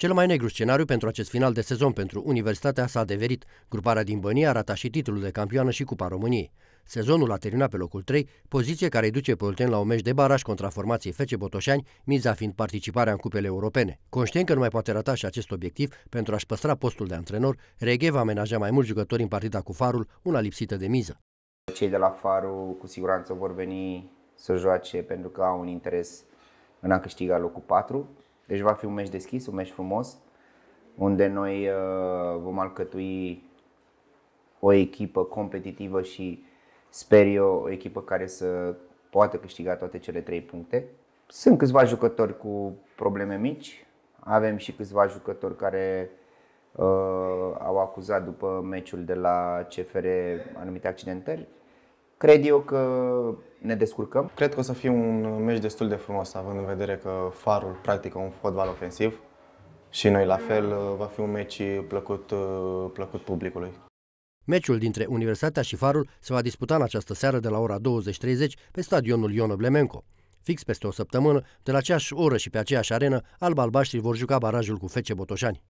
Cel mai negru scenariu pentru acest final de sezon pentru Universitatea s-a adeverit. Gruparea din Bănia arată și titlul de campioană și Cupa României. Sezonul a terminat pe locul 3, poziție care îi duce pe Olten la un meci de baraj contra formației Fece Botoșani, miza fiind participarea în cupele europene. Conștient că nu mai poate rata și acest obiectiv pentru a-și păstra postul de antrenor, Reghe va amenaja mai mulți jucători în partida cu Farul, una lipsită de miză. Cei de la Farul cu siguranță vor veni să joace pentru că au un interes în a câștiga locul 4. Deci va fi un meci deschis, un meci frumos, unde noi uh, vom alcătui o echipă competitivă și sper eu o echipă care să poată câștiga toate cele trei puncte. Sunt câțiva jucători cu probleme mici, avem și câțiva jucători care uh, au acuzat după meciul de la CFR anumite accidentări. Cred eu că ne descurcăm. Cred că o să fie un meci destul de frumos, având în vedere că Farul practică un fotbal ofensiv și noi la fel. Mm. Va fi un meci plăcut, plăcut publicului. Meciul dintre Universitatea și Farul se va disputa în această seară de la ora 20.30 pe stadionul Ion Blemenco. Fix peste o săptămână, de la aceeași oră și pe aceeași arenă, alba-albaștrii vor juca barajul cu Fece Botoșani.